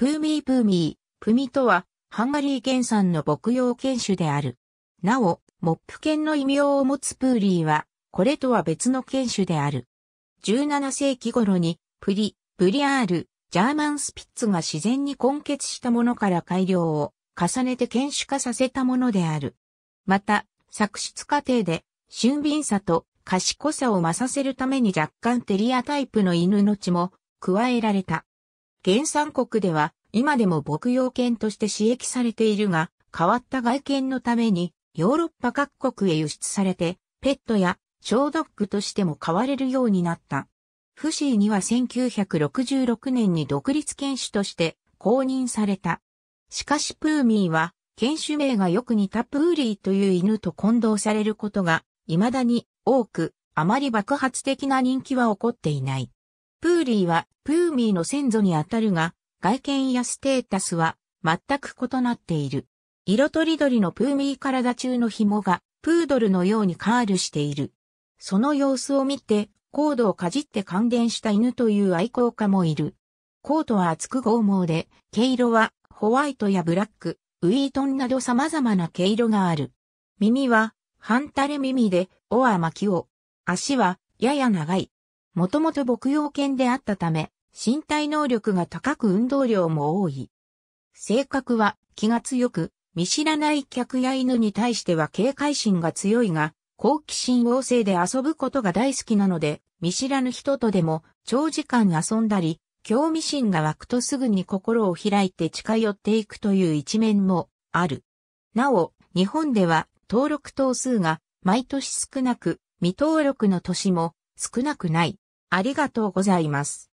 プーミープーミー、プミとは、ハンガリー原産の牧羊犬種である。なお、モップ犬の異名を持つプーリーは、これとは別の犬種である。17世紀頃に、プリ、ブリアール、ジャーマンスピッツが自然に根結したものから改良を重ねて犬種化させたものである。また、作出過程で、俊敏さと賢さを増させるために若干テリアタイプの犬の血も加えられた。原産国では今でも牧羊犬として飼役されているが、変わった外見のためにヨーロッパ各国へ輸出されて、ペットや小ドッグとしても飼われるようになった。フシーには1966年に独立犬種として公認された。しかしプーミーは犬種名がよく似たプーリーという犬と混同されることが未だに多く、あまり爆発的な人気は起こっていない。プーリーはプーミーの先祖にあたるが、外見やステータスは全く異なっている。色とりどりのプーミー体中の紐がプードルのようにカールしている。その様子を見て、コードをかじって感電した犬という愛好家もいる。コートは厚く剛毛で、毛色はホワイトやブラック、ウィートンなど様々な毛色がある。耳は半垂れ耳で、尾は巻きを。足はやや長い。もともと牧羊犬であったため、身体能力が高く運動量も多い。性格は気が強く、見知らない客や犬に対しては警戒心が強いが、好奇心旺盛で遊ぶことが大好きなので、見知らぬ人とでも長時間遊んだり、興味心が湧くとすぐに心を開いて近寄っていくという一面もある。なお、日本では登録頭数が毎年少なく、未登録の年も少なくない。ありがとうございます。